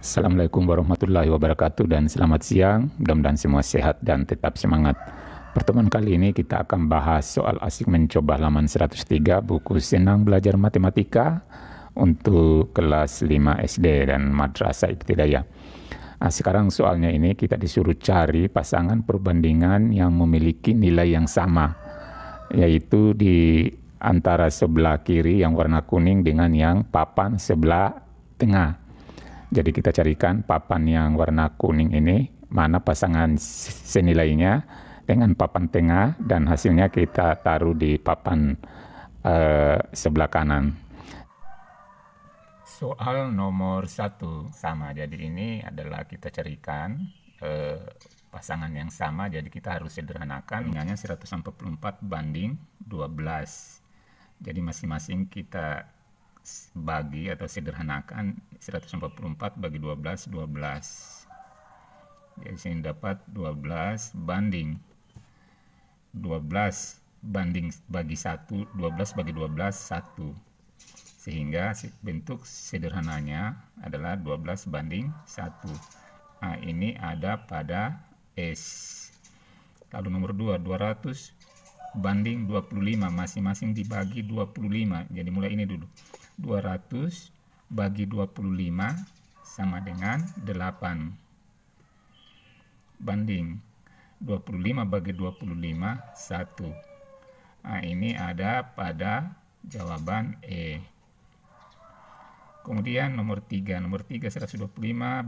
Assalamualaikum warahmatullahi wabarakatuh dan selamat siang. Mudah-mudahan semua sehat dan tetap semangat. Pertemuan kali ini kita akan bahas soal asik mencoba halaman 103 buku Senang Belajar Matematika untuk kelas 5 SD dan Madrasah Ibtidaiyah. Nah, sekarang soalnya ini kita disuruh cari pasangan perbandingan yang memiliki nilai yang sama yaitu di antara sebelah kiri yang warna kuning dengan yang papan sebelah tengah. Jadi kita carikan papan yang warna kuning ini mana pasangan senilainya dengan papan tengah dan hasilnya kita taruh di papan uh, sebelah kanan. Soal nomor satu sama. Jadi ini adalah kita carikan eh, pasangan yang sama. Jadi kita harus sederhanakan. Dengannya 144 banding 12. Jadi masing-masing kita bagi atau sederhanakan 144 bagi 12 12 jadi sini dapat 12 banding 12 banding bagi 1 12 bagi 12 1 sehingga bentuk sederhananya adalah 12 banding 1 nah ini ada pada S lalu nomor 2 200 banding 25 masing-masing dibagi 25 jadi mulai ini dulu 200 bagi 25 sama dengan 8 banding 25 bagi 25 1 nah ini ada pada jawaban E kemudian nomor 3 nomor 3 125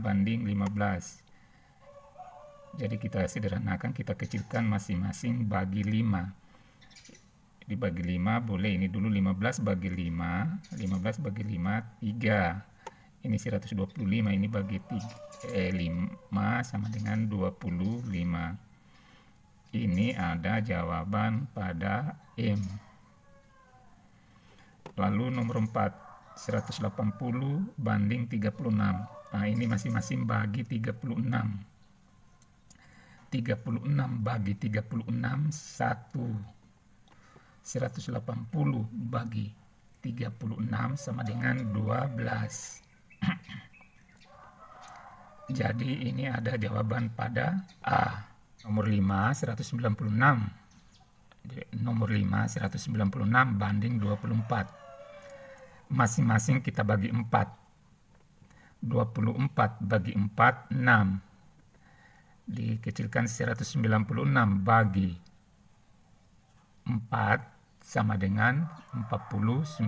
banding 15 jadi kita sederhanakan kita kecilkan masing-masing bagi 5 dibagi 5 boleh ini dulu 15 bagi 5, 15 bagi 5 3. Ini 125 ini bagi 3, eh, 5 sama dengan 25. Ini ada jawaban pada M. Lalu nomor 4 180 banding 36. Nah, ini masing-masing bagi 36. 36 bagi 36 1 180 bagi 36 sama dengan 12. Jadi ini ada jawaban pada A. Nomor 5, 196. Nomor 5, 196 banding 24. Masing-masing kita bagi 4. 24 bagi 4, 6. Dikecilkan 196 bagi 4, sama dengan 49.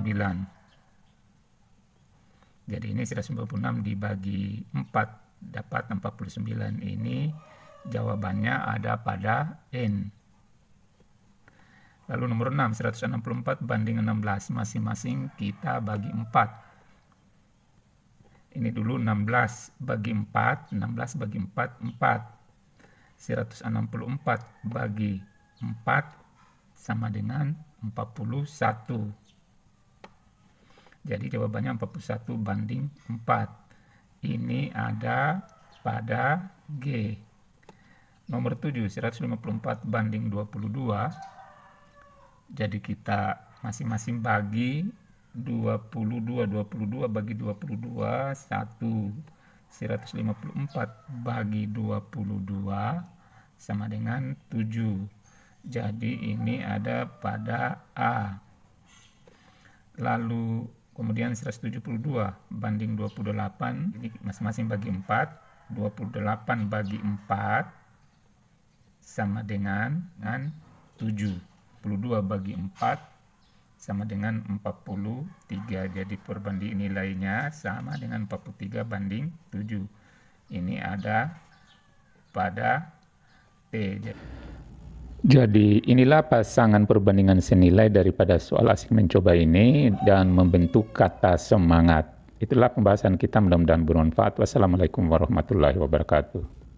Jadi ini 196 dibagi 4 dapat 49 ini jawabannya ada pada N. Lalu nomor 6, 164 banding 16, masing-masing kita bagi 4. Ini dulu 16 bagi 4, 16 bagi 4, 4. 164 bagi 4 sama dengan 41. Jadi jawabannya 41 banding 4. Ini ada pada G. Nomor 7, 154 banding 22. Jadi kita masing-masing bagi 22, 22 bagi 22, 1. 154 bagi 22 sama dengan 7. Jadi ini ada pada A. Lalu kemudian 172 banding 28, ini masing-masing bagi 4, 28 bagi 4 sama dengan, dengan 7. bagi 4 sama dengan 43 jadi perbanding nilainya sama dengan 43 banding 7 ini ada pada T jadi inilah pasangan perbandingan senilai daripada soal asing mencoba ini dan membentuk kata semangat. Itulah pembahasan kita mudah-mudahan bermanfaat. Wassalamualaikum warahmatullahi wabarakatuh.